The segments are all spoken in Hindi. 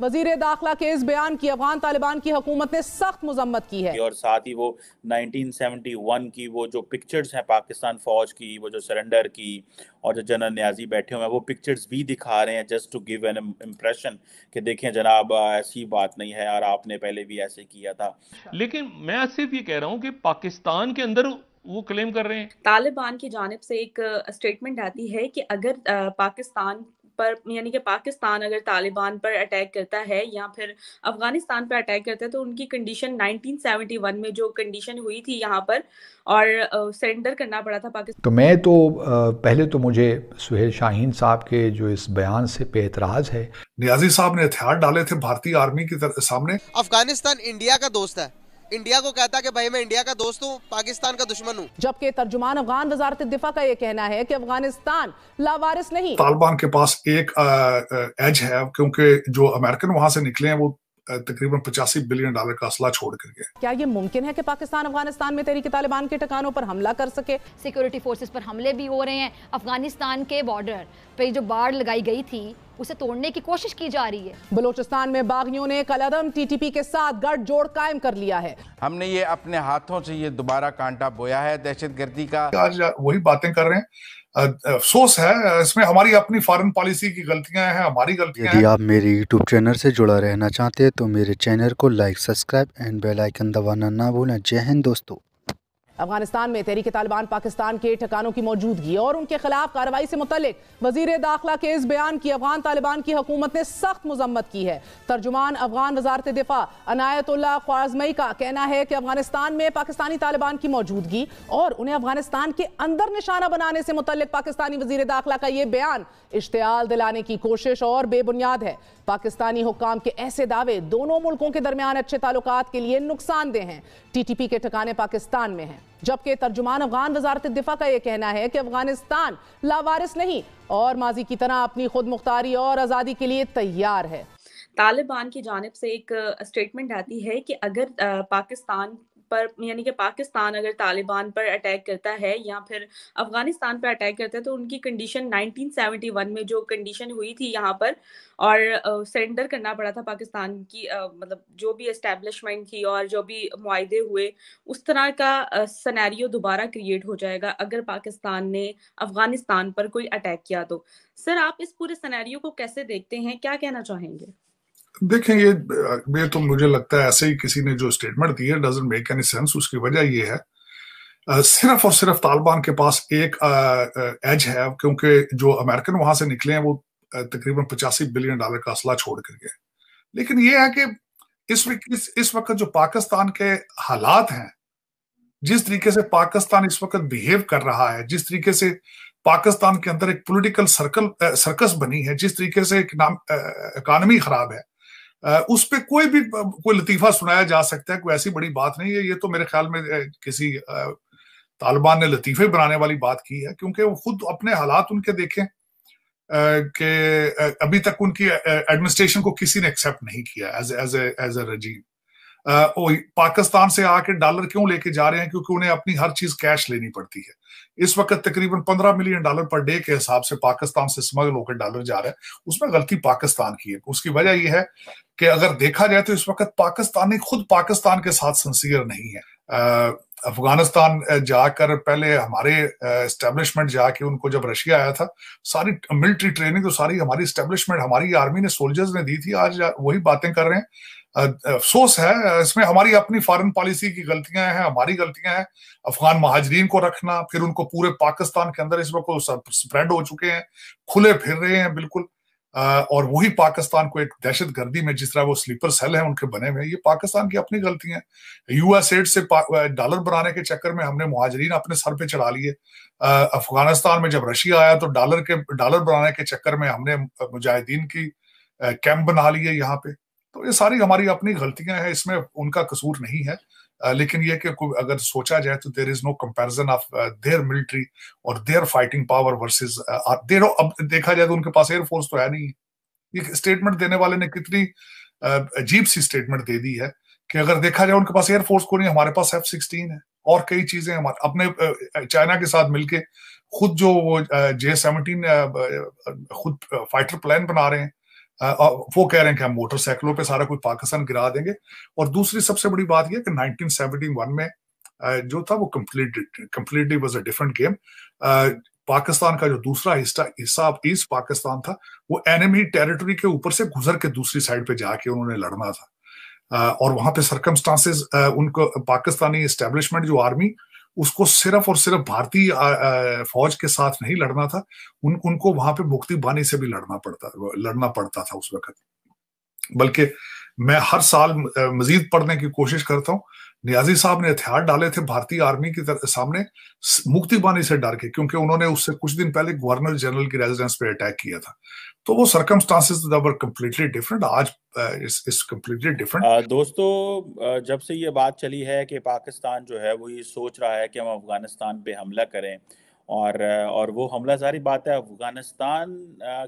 वजीर दाखिला के इस बयान की अफगान तालिबान की हकूमत ने सख्त मजम्मत की है और साथ ही वो 1971 की वो जो पिक्चर्स हैं पाकिस्तान फौज की वो जो सरेंडर की और जो जनरल न्याजी बैठे हुए हैं वो पिक्चर्स भी दिखा रहे हैं just to give an impression कि देखें जनाब ऐसी बात नहीं है और आपने पहले भी ऐसे किया था लेकिन मैं सिर्फ ये कह रहा हूँ कि पाकिस्तान के अंदर वो क्लेम कर रहे हैं तालिबान की जानब से एक स्टेटमेंट आती है कि अगर पाकिस्तान पर यानी कि पाकिस्तान अगर तालिबान पर अटैक करता है या फिर अफगानिस्तान पर अटैक करता है तो उनकी कंडीशन 1971 में जो कंडीशन हुई थी यहाँ पर और सरेंडर करना पड़ा था पाकिस्तान तो मैं तो पहले तो मुझे सुहेल शाहीन साहब के जो इस बयान से पे एतराज़ है नियाजी साहब ने हथियार डाले थे भारतीय आर्मी के सामने अफगानिस्तान इंडिया का दोस्त है इंडिया को कहता कि भाई मैं इंडिया का दोस्त हूँ पाकिस्तान का दुश्मन हूँ जबकि तर्जुमान अफगान वजारत दिफा का ये कहना है कि अफगानिस्तान लावारिस नहीं तालिबान के पास एक एज है क्योंकि जो अमेरिकन वहां से निकले हैं वो तकरीबन पचासी बिलियन डॉलर का असला छोड़ कर गया क्या ये मुमकिन है कि पाकिस्तान अफगानिस्तान में तहरीक तालिबान के ठिकानों पर हमला कर सके सिक्योरिटी फोर्सेज पर हमले भी हो रहे हैं अफगानिस्तान के बॉर्डर पे जो बाढ़ लगाई गई थी उसे तोड़ने की कोशिश की जा रही है बलोचिस्तान में बागियों ने कलदम टीटीपी के साथ गठजोड़ कायम कर लिया है हमने ये अपने हाथों से ये दोबारा कांटा बोया है दहशत गर्दी का आज वही बातें कर रहे हैं अफसोस है इसमें हमारी अपनी फॉरेन पॉलिसी की गलतियां हैं हमारी गलतियां यदि आप मेरे यूट्यूब चैनल से जुड़ा रहना चाहते हैं तो मेरे चैनल को like subscribe and bell icon दबाना ना भूलें जय हिंद दोस्तों अफगानिस्तान में तहरीक तालिबान पाकिस्तान के ठिकानों की मौजूदगी और उनके खिलाफ कार्रवाई से मुतलिक वजीर दाखिला के इस बयान की अफगान तालिबान की हकूमत ने सख्त मजम्मत की है तर्जुमान अफगान वजारत दिफा अनायतुल्ला ख्वाजमई का कहना है कि अफगानिस्तान में पाकिस्तानी तालिबान की मौजूदगी और उन्हें अफगानिस्तान के अंदर निशाना बनाने से मुतलिक पाकिस्तानी वजीर दाखिला का यह बयान इश्तियाल दिलाने की कोशिश और बेबुनियाद है पाकिस्तानी हुकाम के ऐसे दावे दोनों मुल्कों के दरमियान अच्छे ताल्लुक के लिए नुकसानदेह हैं टी टी पी के ठिकाने पाकिस्तान में हैं जबकि तर्जुमान अफगान वजारत दिफा का यह कहना है कि अफगानिस्तान लावारिस नहीं और माजी की तरह अपनी खुद मुख्तारी और आज़ादी के लिए तैयार है तालिबान की जानब से एक स्टेटमेंट आती है कि अगर पाकिस्तान पर यानी कि पाकिस्तान अगर तालिबान पर अटैक करता है या फिर अफगानिस्तान पर अटैक करता है तो उनकी कंडीशन 1971 में जो कंडीशन हुई थी यहाँ पर और सरेंडर करना पड़ा था पाकिस्तान की मतलब जो भी इस्टेब्लिशमेंट थी और जो भी माहे हुए उस तरह का सनेरियो दोबारा क्रिएट हो जाएगा अगर पाकिस्तान ने अफगानिस्तान पर कोई अटैक किया तो सर आप इस पूरे सनेरियो को कैसे देखते हैं क्या कहना चाहेंगे देखें ये ये तो मुझे लगता है ऐसे ही किसी ने जो स्टेटमेंट दी है डजेंट मेक एनी सेंस उसकी वजह ये है सिर्फ और सिर्फ तालिबान के पास एक एज है क्योंकि जो अमेरिकन वहां से निकले हैं वो तकरीबन पचासी बिलियन डॉलर का असला छोड़ कर गए लेकिन ये है कि इस इस, इस वक्त जो पाकिस्तान के हालात हैं जिस तरीके से पाकिस्तान इस वक्त बिहेव कर रहा है जिस तरीके से पाकिस्तान के अंदर एक पॉलिटिकल सर्कल सर्कस बनी है जिस तरीके से इकनॉमी खराब है उस पर कोई भी कोई लतीफा सुनाया जा सकता है कोई ऐसी बड़ी बात नहीं है ये तो मेरे ख्याल में किसी तालिबान ने लतीफे बनाने वाली बात की है क्योंकि वो खुद अपने हालात उनके देखें कि अभी तक उनकी एडमिनिस्ट्रेशन को किसी ने एक्सेप्ट नहीं किया as as as a regime Pakistan से आके डॉलर क्यों लेके जा रहे हैं क्योंकि उन्हें अपनी हर चीज कैश लेनी पड़ती है इस वक्त तकरीबन पंद्रह मिलियन डॉलर पर डे के हिसाब से पाकिस्तान से स्मगल होकर डॉलर जा रहे हैं उसमें गलती पाकिस्तान की है उसकी वजह यह है कि अगर देखा जाए तो इस वक्त पाकिस्तानी खुद पाकिस्तान के साथ सिंसियर नहीं है अफगानिस्तान जाकर पहले हमारे इस्टेब्लिशमेंट जाके उनको जब रशिया आया था सारी मिलिट्री ट्रेनिंग तो सारी हमारी इस्टेब्लिशमेंट हमारी आर्मी ने सोल्जर्स ने दी थी आज वही बातें कर रहे हैं अफसोस है इसमें हमारी अपनी फॉरेन पॉलिसी की गलतियां हैं हमारी गलतियां हैं अफगान महाजरीन को रखना फिर उनको पूरे पाकिस्तान के अंदर इस वक्त स्प्रेड हो चुके हैं खुले फिर रहे हैं बिल्कुल और वही पाकिस्तान को एक दहशत गर्दी में जिस तरह वो स्लीपर सेल है उनके बने हुए ये पाकिस्तान की अपनी गलती है यूएस एड से डॉलर बनाने के चक्कर में हमने मुहाजरीन अपने सर पे चढ़ा लिए अफगानिस्तान में जब रशिया आया तो डॉलर के डॉलर बनाने के चक्कर में हमने मुजाहिदीन की कैंप बना लिए यहाँ पे तो ये सारी हमारी अपनी गलतियां हैं इसमें उनका कसूर नहीं है Uh, लेकिन यह कि अगर सोचा जाए तो there is no comparison of their military और their fighting power versus their अब देखा जाए तो उनके पास एयरफोर्स तो है नहीं एक स्टेटमेंट देने वाले ने कितनी uh, अजीब सी स्टेटमेंट दे दी है कि अगर देखा जाए उनके पास एयरफोर्स को नहीं हमारे पास एफ सिक्सटीन है और कई चीजें हमारे अपने चाइना uh, के साथ मिलके खुद जो जे सेवनटीन खुद फाइटर प्लान बना रहे हैं वो कह रहे हैं कि हम मोटरसाइकिलों पे सारा कुछ पाकिस्तान गिरा देंगे और दूसरी सबसे बड़ी बात यह कि 1971 में जो था वो completely completely was a different game Pakistan का जो दूसरा हिस्सा हिस्सा ईस्ट पाकिस्तान था वो एनिमी टेरिटरी के ऊपर से गुजर के दूसरी साइड पे जाके उन्होंने लड़ना था और वहां पे सरकमस्टांसेस उनको पाकिस्तानी इस्टेब्लिशमेंट जो आर्मी उसको सिर्फ और सिर्फ भारतीय फौज के साथ नहीं लड़ना था उन उनको वहां पे मुक्ति बानी से भी लड़ना पड़ता लड़ना पड़ता था उस वक्त बल्कि मैं हर साल मजीद पढ़ने की कोशिश करता हूँ नियाजी साहब ने हथियार डाले थे भारतीय आर्मी के सामने मुक्ति बानी से डर के क्योंकि उन्होंने उससे कुछ दिन पहले गवर्नर जनरल की रेजिडेंस पे अटैक किया था तो वो सरकमस्टांसेस कम्प्लीटली डिफरेंट आज इस कम्प्लीटली डिफरेंट दोस्तों जब से ये बात चली है कि पाकिस्तान जो है वो ये सोच रहा है कि हम अफगानिस्तान पे हमला करें और और वो हमला सारी बात है अफगानिस्तान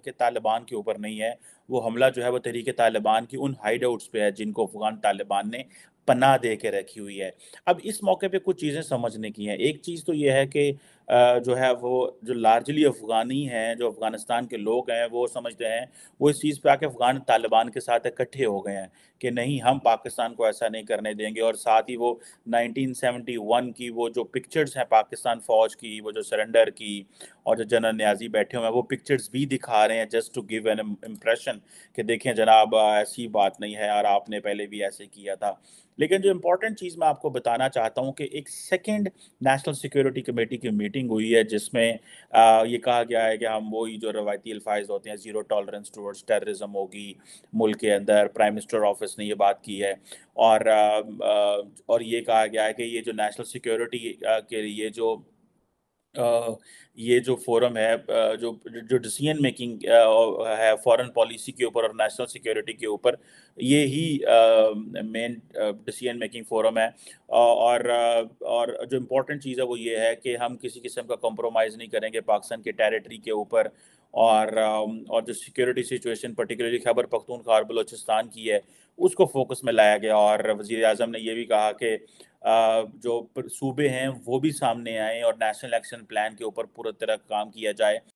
के तालिबान के ऊपर नहीं है वो हमला जो है वो तहरीक तालिबान की उन हाइड आउट्स पे है जिनको अफगान तालिबान ने पना दे के रखी हुई है अब इस मौके पे कुछ चीज़ें समझने की हैं एक चीज़ तो यह है कि जो है वो जो लार्जली अफ़गानी हैं जो अफ़गानिस्तान के लोग हैं वो समझते हैं वो इस चीज़ पे आके अफ़गान तालिबान के साथ इकट्ठे हो गए हैं कि नहीं हम पाकिस्तान को ऐसा नहीं करने देंगे और साथ ही वो 1971 की वो जो पिक्चर्स हैं पाकिस्तान फ़ौज की वो जो सरेंडर की और जो जनरल न्याजी बैठे हुए हैं वो पिक्चर्स भी दिखा रहे हैं just to give an impression कि देखें जनाब ऐसी बात नहीं है और आपने पहले भी ऐसे किया था लेकिन जो इम्पोर्टेंट चीज़ मैं आपको बताना चाहता हूँ कि एक सेकेंड नेशनल सिक्योरिटी कमेटी की मीटिंग मीटिंग हुई है जिसमें ये कहा गया है कि हम वही जो रवायती अल्फाज होते हैं ज़ीरो टॉलरेंस टूवर्ड्स टेररिज्म होगी मुल्क के अंदर प्राइम मिनिस्टर ऑफिस ने ये बात की है और आ, और ये कहा गया है कि ये जो नेशनल सिक्योरिटी के लिए जो ये जो फोरम है जो जो डिसीजन मेकिंग है फॉरेन पॉलिसी के ऊपर और नेशनल सिक्योरिटी के ऊपर ये ही मेन डिसीजन मेकिंग फोरम है और और जो इम्पोर्टेंट चीज़ है वो ये है कि हम किसी किस्म का कॉम्प्रोमाइज़ नहीं करेंगे पाकिस्तान के टेरिटरी के ऊपर और और जो security situation particularly Khyber Pakhtunkhwa और बलोचिस्तान की है उसको फोकस में लाया गया और वज़ी अजम ने यह भी कहा कि जो सूबे हैं वो भी सामने आए और नेशनल एक्शन प्लान के ऊपर पूरा तरह काम किया जाए